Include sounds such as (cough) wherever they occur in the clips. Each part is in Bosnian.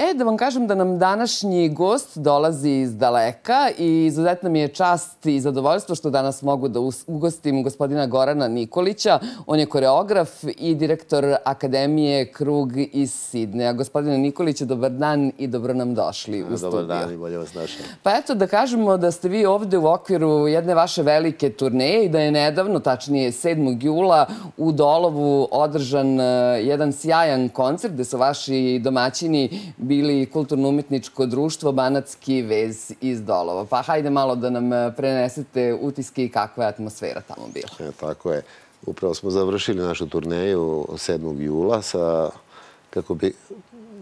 E, da vam kažem da nam današnji gost dolazi iz daleka i izuzetna mi je čast i zadovoljstvo što danas mogu da ugostim gospodina Gorana Nikolića. On je koreograf i direktor Akademije Krug iz Sidneja. Gospodine Nikolić, dobar dan i dobro nam došli u studiju. Dobar dan i bolje vas našli. Pa eto, da kažemo da ste vi ovde u okviru jedne vaše velike turneje i da je nedavno, tačnije 7. jula, u Dolovu održan e, jedan sjajan koncert gde su vaši domaćini bili kulturno-umetničko društvo Banatski vez iz Dolova. Pa hajde malo da nam e, prenesete utiske i kakva je atmosfera tamo bila. E, tako je. Upravo smo završili našu turneju 7. jula sa, kako bi,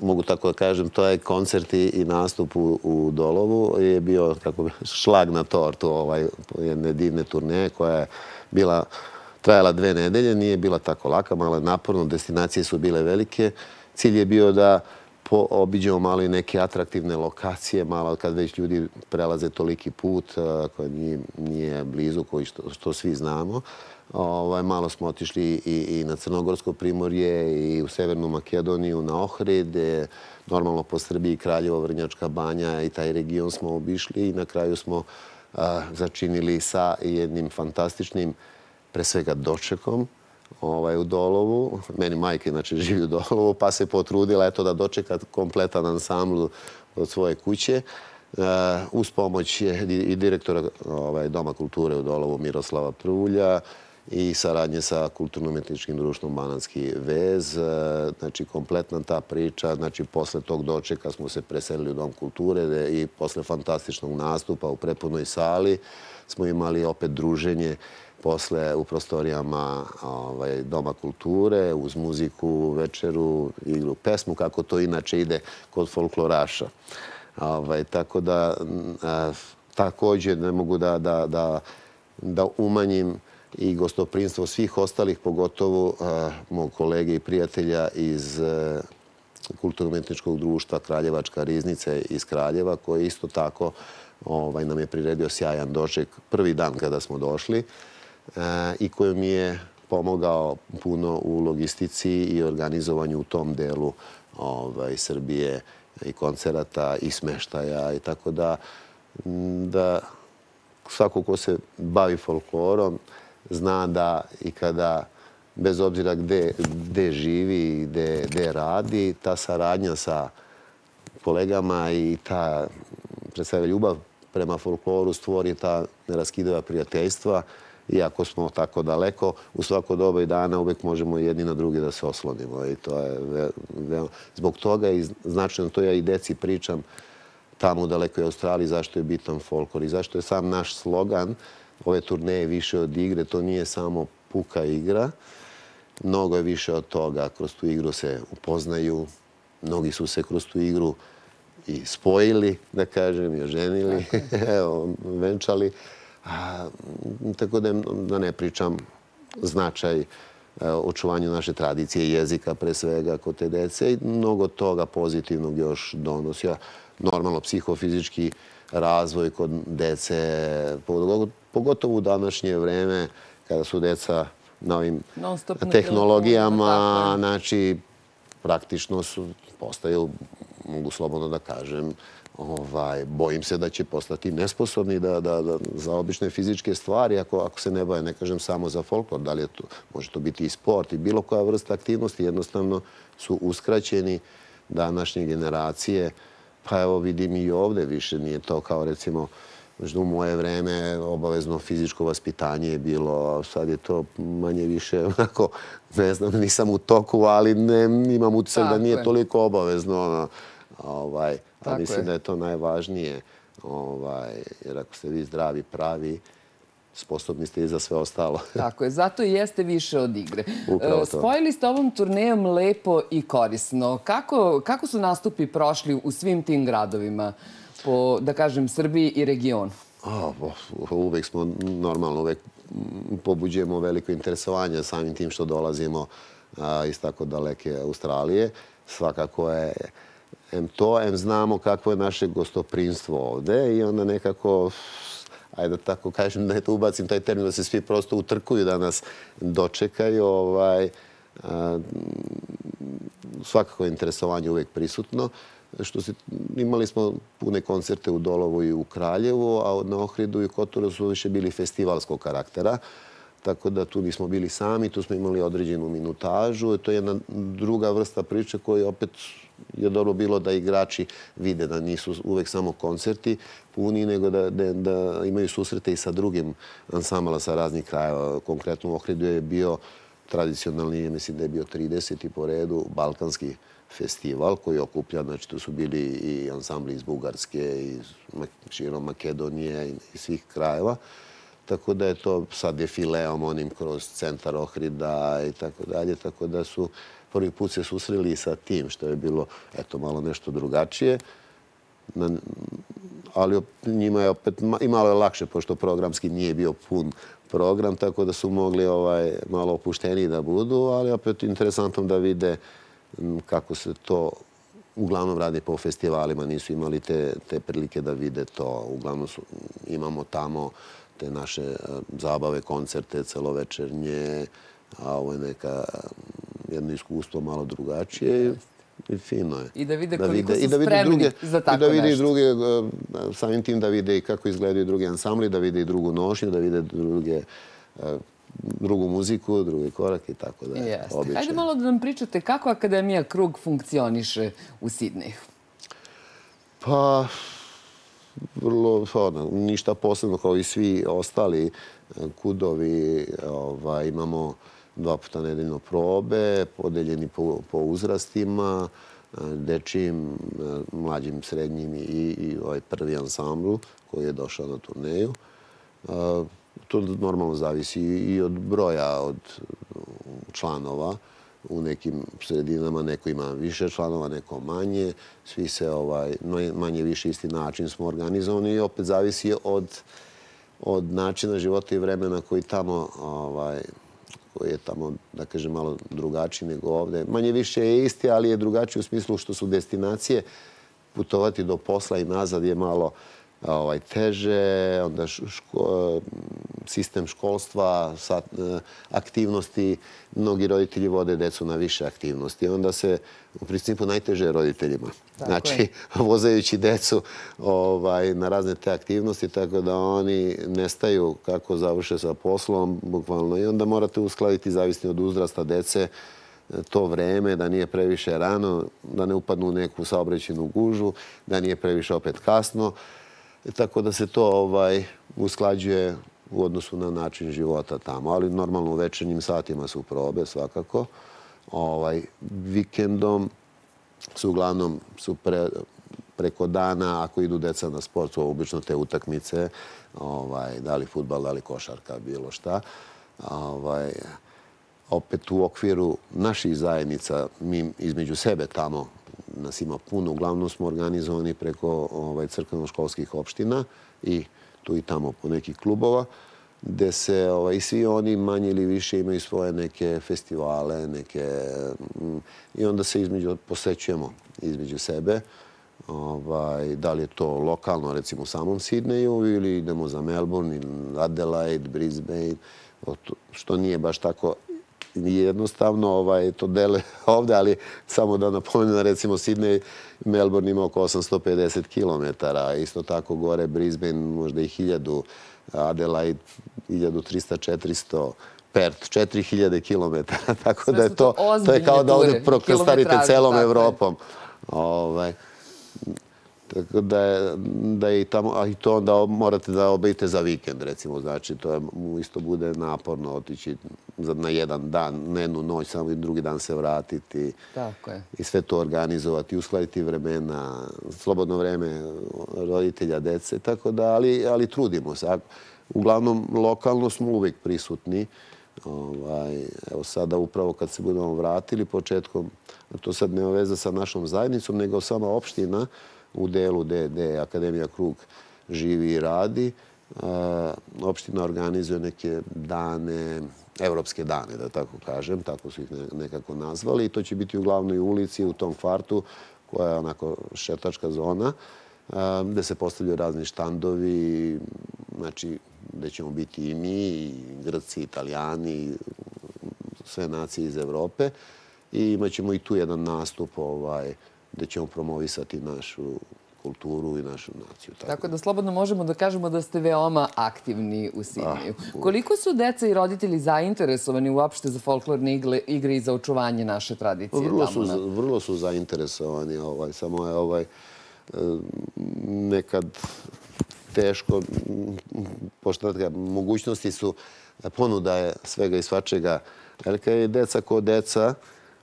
mogu tako da kažem, to je koncert i nastup u, Dolovu. Je bio kako (laughs) šlag na tortu ovaj, jedne divne turneje koja je bila trajala dve nedelje, nije bila tako laka, malo je naporno, destinacije su bile velike. Cilj je bio da obiđemo malo i neke atraktivne lokacije, malo kad već ljudi prelaze toliki put eh, koji nije blizu, koji što svi znamo. Ovaj, malo smo otišli i na Crnogorsko primorje i u Severnu Makedoniju, na Ohrede, eh, normalno po Srbiji, Kraljevo, Vrnjačka banja i taj region smo obišli i na kraju smo eh, začinili sa jednim fantastičnim, pre svega dočekom, Ovaj, u Dolovu. Meni majke znači, (laughs) živi u Dolovu, pa se potrudila da dočeka kompletan ansamblu od svoje kuće. E, uz pomoć i direktora ovaj, Doma kulture u Dolovu Miroslava Prulja i saradnje sa Kulturno-metričkim društvom Bananski vez. E, znači, kompletna ta priča. Znači, posle tog dočeka smo se preselili u Dom kulture e, i posle fantastičnog nastupa u prepunoj sali smo imali opet druženje posle u prostorijama ovaj, Doma kulture, uz muziku, večeru, igru, pesmu, kako to inače ide kod folkloraša. Ovaj, tako da također ne mogu da umanjim i gostoprinstvo svih ostalih, pogotovo mog kolege i prijatelja iz e, kulturno-umetničkog društva Kraljevačka riznice iz Kraljeva, koji isto tako ovaj, nam je priredio sjajan doček prvi dan kada smo došli. E, i koji mi je pomogao puno u logistici i organizovanju u tom delu ovaj, Srbije i koncerata i smeštaja i tako da da svako ko se bavi folklorom zna da i kada bez obzira gde živi i gde radi ta saradnja sa kolegama i ta predstavlja ljubav prema folkloru stvori ta neraskidova prijateljstva iako smo tako daleko, u svako doba i dana uvek možemo jedni na drugi da se oslonimo. Zbog toga je značajno, to ja i deci pričam tamo u dalekoj Australiji, zašto je bitan folklor i zašto je sam naš slogan ove turneje više od igre, to nije samo puka igra, mnogo je više od toga. Kroz tu igru se upoznaju, mnogi su se kroz tu igru i spojili, da kažem, i oženili, (laughs) venčali. Tako da ne pričam značaj e, očuvanju naše tradicije i jezika pre svega kod te dece i mnogo toga pozitivnog još donosio. Normalno psihofizički razvoj kod dece, pogotovo u današnje vreme kada su deca na ovim tehnologijama, znači praktično su postaju, mogu slobodno da kažem, ovaj, bojim se da će postati nesposobni da, da, da, za obične fizičke stvari, ako, ako se ne boje, ne kažem samo za folklor, da li je to, može to biti i sport i bilo koja vrsta aktivnosti, jednostavno su uskraćeni današnje generacije. Pa evo vidim i ovdje, više nije to kao recimo možda u moje vreme obavezno fizičko vaspitanje je bilo, sad je to manje više (laughs) onako, ne znam, nisam u toku, ali ne, imam utisak da nije toliko obavezno. Ono, ovaj, a mislim je. da je to najvažnije. Ovaj, jer ako ste vi zdravi, pravi, sposobni ste i za sve ostalo. (laughs) Tako je, zato i jeste više od igre. Upravo e, to. Spojili ste ovom turnejom lepo i korisno. Kako, kako su nastupi prošli u svim tim gradovima, po, da kažem, Srbiji i regionu? Uvek smo normalno, uvek pobuđujemo veliko interesovanje samim tim što dolazimo iz tako daleke Australije. Svakako je em to, em znamo kakvo je naše gostoprinstvo ovde i onda nekako, ajde da tako kažem, da to ubacim taj termin, da se svi prosto utrkuju da nas dočekaju. Ovaj, a, svakako je interesovanje uvek prisutno. Što si, imali smo pune koncerte u Dolovu i u Kraljevu, a na Ohridu i Kotoru su više bili festivalskog karaktera. Uh, tako da tu nismo bili sami, tu smo imali određenu minutažu. To je jedna druga vrsta priče koja opet je dobro bilo da igrači vide da nisu uvek samo koncerti puni, nego da da, da imaju susrete i sa drugim ansambala sa raznih krajeva. Konkretno u Ohridu je bio tradicionalni, mislim da je bio 30. po redu, balkanski festival koji je okuplja, znači tu su bili i ansambli iz Bugarske, iz širom Makedonije i svih krajeva. I tako da je to sad je fileom onim kroz centar Ohrida i tako dalje, tako da su prvi put se susreli sa tim što je bilo eto malo nešto drugačije. Na, ali njima je opet i malo je lakše pošto programski nije bio pun program, tako da su mogli ovaj malo opušteni da budu, ali opet interesantno da vide kako se to uglavnom radi po festivalima, nisu imali te, te prilike da vide to. Uglavnom su, imamo tamo te naše e, zabave, koncerte, celovečernje. Ovo je neka mm, jedno iskustvo malo drugačije i fino je. I da vide koliko su spremni za tako nešto. I da vide i druge, e, samim tim da vide i kako izgledaju drugi ansambli, da vide i drugu nošnju, da vide druge e, drugu muziku, drugi korak i tako da je običaj. Hajde malo da nam pričate kako Akademija Krug funkcioniše u Sidneju. Pa, vrlo, ono, ništa posebno kao i svi ostali e, kudovi. E, ovaj, Imamo dva puta nedeljno probe, podeljeni po uzrastima, e, dečijim, mlađim, srednjim i i ovaj prvi ansambl koji je došao na turneju. To normalno zavisi i od broja, od članova u nekim sredinama, neko ima više članova, neko manje. Svi se ovaj, manje više isti način smo organizovani i opet zavisi od načina života i vremena koji tamo ovaj, koji je tamo, da kažem, malo drugačiji nego ovde. Manje više je isti, ali je drugačiji u smislu što su destinacije. Putovati do posla i nazad je malo Ovaj, teže, onda sistem školstva, e, aktivnosti, mnogi roditelji vode decu na više aktivnosti. Onda se, u principu, najteže roditeljima. Znači, (laughs) vozajući decu ovaj, na razne te aktivnosti, tako da oni nestaju kako završe sa poslom, bukvalno. I onda morate uskladiti, zavisno od uzrasta dece, e, to vreme, da nije previše rano, da ne upadnu u neku saobrećenu gužu, da nije previše opet kasno tako da se to ovaj usklađuje u odnosu na način života tamo. Ali normalno u večernjim satima su probe svakako. Ovaj, vikendom su uglavnom su preko dana, ako idu deca na sport, su obično te utakmice, ovaj, da li futbal, da li košarka, bilo šta. Ovaj, opet u okviru naših zajednica, mi između sebe tamo nas ima puno. Uglavnom smo organizovani preko ovaj, crkveno-školskih opština i tu i tamo po nekih klubova, gde se ovaj, i svi oni manje ili više imaju svoje neke festivale neke... Mm, i onda se između posećujemo između sebe. Ovaj, da li je to lokalno, recimo u samom Sidneju, ili idemo za Melbourne, Adelaide, Brisbane, što nije baš tako nije jednostavno ovaj, to dele (laughs) ovde, ali samo da napomenem, recimo Sidney, Melbourne ima oko 850 km, isto tako gore Brisbane možda i 1000, Adelaide 1300-400 4000 km, tako da je to je kao da ovdje prokrstarite celom Evropom. Ovaj. Tako da, da i, tamo, a i to onda morate da obejte za vikend, recimo. Znači, to mu isto bude naporno otići za, na jedan dan, na jednu noć, samo i drugi dan se vratiti. Tako je. I sve to organizovati, uskladiti vremena, slobodno vreme roditelja, dece, tako da, ali, ali trudimo se. Uglavnom, lokalno smo uvijek prisutni. Ovaj, evo sada, upravo kad se budemo vratili početkom, to sad ne veze sa našom zajednicom, nego sama opština, u delu gde je Akademija Krug živi i radi. E, opština organizuje neke dane, evropske dane, da tako kažem, tako su ih nekako nazvali. I To će biti u glavnoj ulici u tom kvartu, koja je onako šetačka zona, e, gde se postavljaju razni štandovi, znači gde ćemo biti i mi, i Grci, Italijani, sve nacije iz Evrope. I imat ćemo i tu jedan nastup, ovaj, da će promovisati našu kulturu i našu naciju. Tako da slobodno možemo da kažemo da ste veoma aktivni u Sidniju. Ah, Koliko su deca i roditelji zainteresovani uopšte za folklorne igre i za očuvanje naše tradicije? Vrlo su zainteresovani. Ovaj, samo je ovaj, e, nekad teško. Mogućnosti su ponuda svega i svačega. Kada je deca ko deca,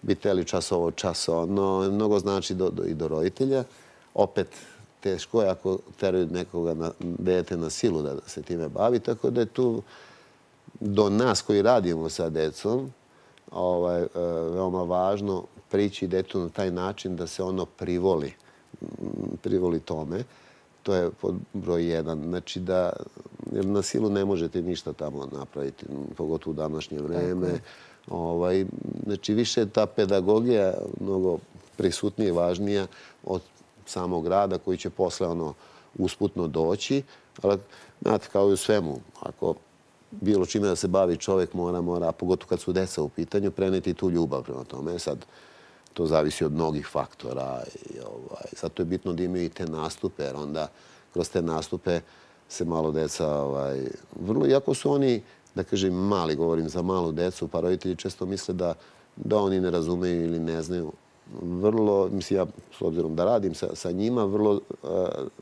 biteli čas ovo, čas ono. Mnogo znači do, i do roditelja. Opet, teško je ako teraju nekoga dete na silu da se time bavi. Tako da je tu do nas koji radimo sa decom ovaj, eh, veoma važno prići detu na taj način da se ono privoli. Mm, privoli tome. To je pod broj jedan. Znači da na silu ne možete ništa tamo napraviti. Pogotovo u današnje vreme. Tako Ovaj, znači, više je ta pedagogija mnogo prisutnija i važnija od samog rada koji će posle ono, usputno doći. Ali, znate, kao i u svemu, ako bilo čime da se bavi čovek, mora, mora, pogotovo kad su deca u pitanju, preneti tu ljubav prema tome. E sad, to zavisi od mnogih faktora. Ovaj, sad to je bitno da imaju i te nastupe, jer onda kroz te nastupe se malo deca... Ovaj, iako su oni da kažem mali, govorim za malu decu, pa roditelji često misle da da oni ne razumeju ili ne znaju. Vrlo, mislim ja s obzirom da radim sa njima, vrlo e,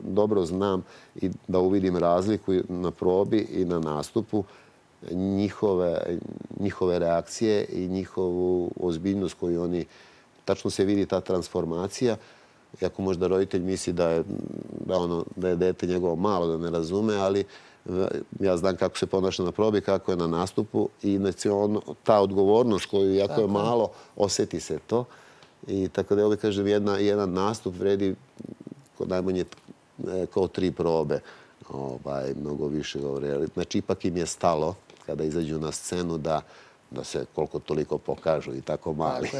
dobro znam i da uvidim razliku na probi i na nastupu njihove reakcije i njihovu ozbiljnost koju oni, tačno se vidi ta transformacija. Iako možda roditelj misli da je ono, dete njegovo malo da ne razume, ali ja znam kako se ponaša na probi, kako je na nastupu i ono, ta odgovornost koju, jako je malo, osjeti se to. I tako da je ovdje, kažem, jedan nastup vredi najmanje e, kao tri probe, ovaj, mnogo više govore. Znači, ipak im je stalo kada izađu na scenu da da se koliko toliko pokažu i tako mali.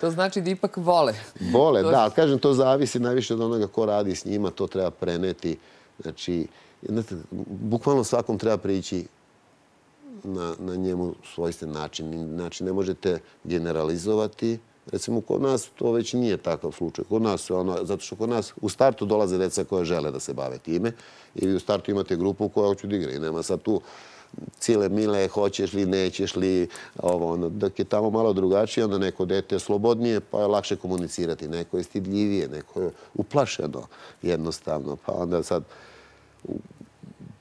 To znači da ipak vole. (laughs) Vole, da. Kažem, to zavisi najviše od onoga ko radi s njima. To treba preneti. Znači, Jednete, bukvalno svakom treba prići na, na njemu svojstven način. Znači, ne možete generalizovati. Recimo, kod nas to već nije takav slučaj. Kod nas, ono, zato što kod nas u startu dolaze deca koja žele da se bave time ili u startu imate grupu koja hoću da igra i nema sad tu cile mile, hoćeš li, nećeš li, ovo, ono, dok je tamo malo drugačije, onda neko dete slobodnije, pa je lakše komunicirati. Neko je stidljivije, neko je uplašeno jednostavno. Pa onda sad,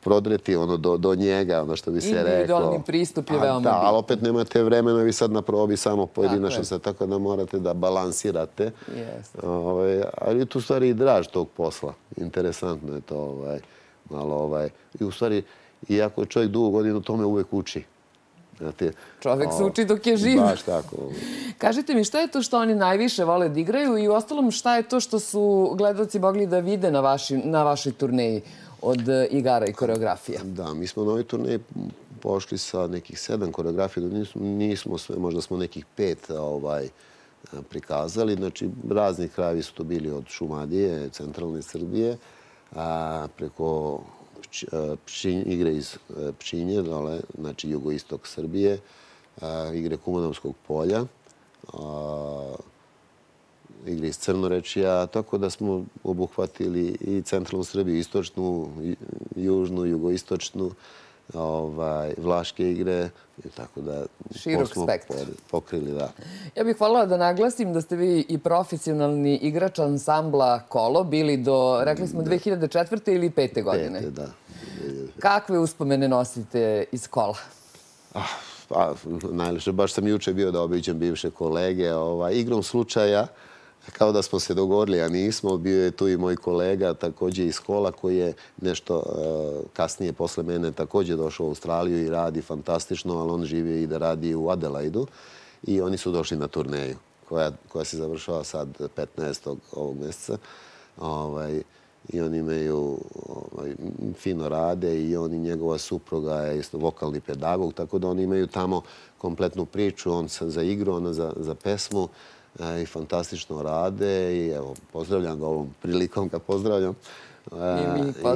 prodreti ono do, do njega, ono što bi se Individualni reklo. Individualni pristup je veoma bitan. Ali opet nemate vremena, vi sad na probi samo pojedinačno se, tako da morate da balansirate. Yes. Ovaj, ali tu stvari i draž tog posla. Interesantno je to. Ovaj, malo, ovaj, I u stvari, iako je čovjek dugo godinu, tome uvek uči. Znate, čovjek se uči dok je živ. Baš tako. (laughs) Kažite mi, šta je to što oni najviše vole da igraju i u ostalom šta je to što su gledalci mogli da vide na, vaši, na vašoj turneji? od e, igara i koreografija. Da, mi smo na ovoj turneji pošli sa nekih sedam koreografija, nismo sve, možda smo nekih pet ovaj, prikazali. Znači, razni krajevi su to bili od Šumadije, centralne Srbije, preko e, igre iz e, Pšinje, znači jugoistok Srbije, igre Kumanovskog polja, igre iz Crnorečija, tako da smo obuhvatili i centralnu Srbiju, istočnu, južnu, jugoistočnu, ovaj, vlaške igre. tako Širok spektr. Pokrili, da. Ja bih hvala da naglasim da ste vi i profesionalni igrač ansambla Kolo bili do, rekli smo, 2004. ili 2005. godine. Kakve uspomene nosite iz Kola? Ah, pa, Najlepše, baš sam juče bio da obiđem bivše kolege. Ovaj, igrom slučaja, kao da smo se dogovorili, a nismo. Bio je tu i moj kolega također iz kola koji je nešto e, kasnije posle mene također došao u Australiju i radi fantastično, ali on živi i da radi u Adelaidu. I oni su došli na turneju koja se završava sad 15. ovog meseca. Ovaj, I oni imaju ovaj, fino rade i on i njegova supruga je isto vokalni pedagog, tako da oni imaju tamo kompletnu priču, on za igru, ona za pesmu. E, i fantastično rade i evo, pozdravljam ga ovom prilikom ga pozdravljam. E,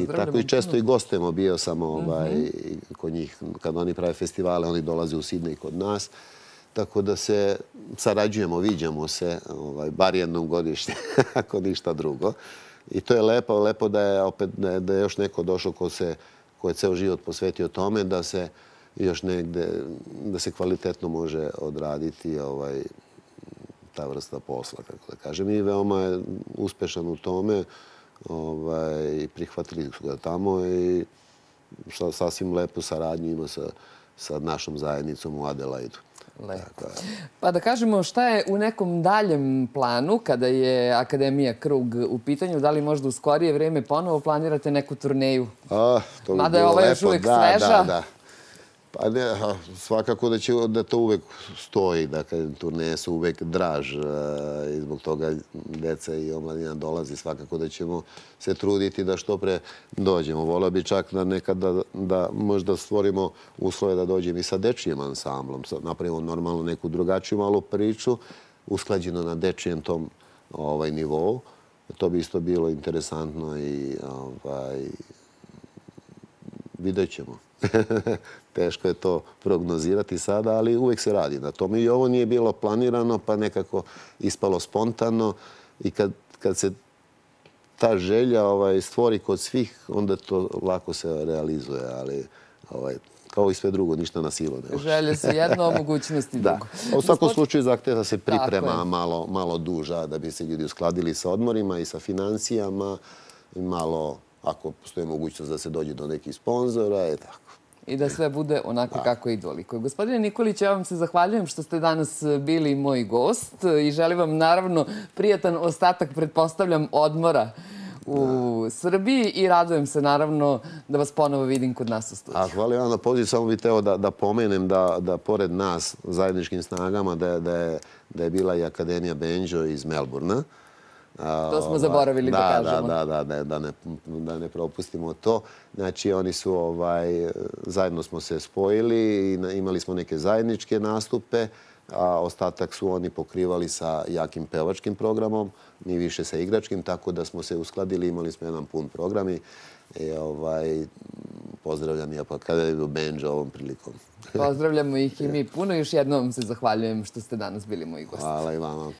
I tako i često i gostujemo, bio sam ovaj, mhm. kod njih, kad oni prave festivale, oni dolaze u Sidne i kod nas. Tako da se sarađujemo, vidjamo se, ovaj, bar jednom godišnje, (laughs) ako ništa drugo. I to je lepo, lepo da je opet, da je još neko došao ko se je ceo život posvetio tome, da se još negde, da se kvalitetno može odraditi, ovaj, ta vrsta posla, kako da kažem. I veoma je uspešan u tome. Ovaj, prihvatili su ga tamo i sasvim lepo saradnju ima sa našom zajednicom u Adelaidu. Pa da kažemo šta je u nekom daljem planu kada je Akademija Krug u pitanju, da li možda u skorije vreme ponovo planirate neku turneju? Ah, Mada je ova još uvijek sveža. Da, da, da. Pa ne, svakako da će da to uvek stoji, da kažem, turneje su uvek draž e, i zbog toga deca i omladina dolazi, svakako da ćemo se truditi da što pre dođemo. Volao bi čak da nekada da možda stvorimo uslove da dođem i sa dečijem ansamblom, napravimo normalno neku drugačiju malu priču, usklađeno na dečijem tom ovaj, nivou. To bi isto bilo interesantno i ovaj, vidjet ćemo. (laughs) Teško je to prognozirati sada, ali uvijek se radi na tome. I ovo nije bilo planirano, pa nekako ispalo spontano. I kad se ta želja ovaj, stvori kod svih, onda to lako se realizuje. Ali ovaj, kao i sve drugo, ništa na silu ne može. Želje se jedno, o mogućnosti (laughs) drugo. Da. U svakom slučaju zahteva se priprema malo duža da bi se ljudi uskladili sa odmorima i sa financijama. Malo, ako postoje mogućnost da se dođe do nekih sponzora, je tako i da sve bude onako kako i doliko. Gospodine Nikolić, ja vam se zahvaljujem što ste danas e, bili moj gost e, i želim vam naravno prijatan ostatak, pretpostavljam, odmora u Srbiji i radujem se naravno da vas ponovo vidim kod nas u studiju. Hvala vam na poziv, samo bih teo da pomenem da pored nas zajedničkim snagama da je bila i Akademija Benđo iz Melburna, To smo ovaj, zaboravili da kažemo. Da, da, da, da ne propustimo to. Znači, oni su, ovaj, zajedno smo se spojili i imali smo neke zajedničke nastupe, a ostatak su oni pokrivali sa jakim pevačkim programom, ni više sa igračkim, tako da smo se uskladili, imali smo jedan pun program i e, ovaj, pozdravljam ja pa kada je bio Benjo ovom prilikom. Pozdravljamo ih i mi (laughs) puno. Još jednom se zahvaljujem što ste danas bili moji gosti. Hvala i vama.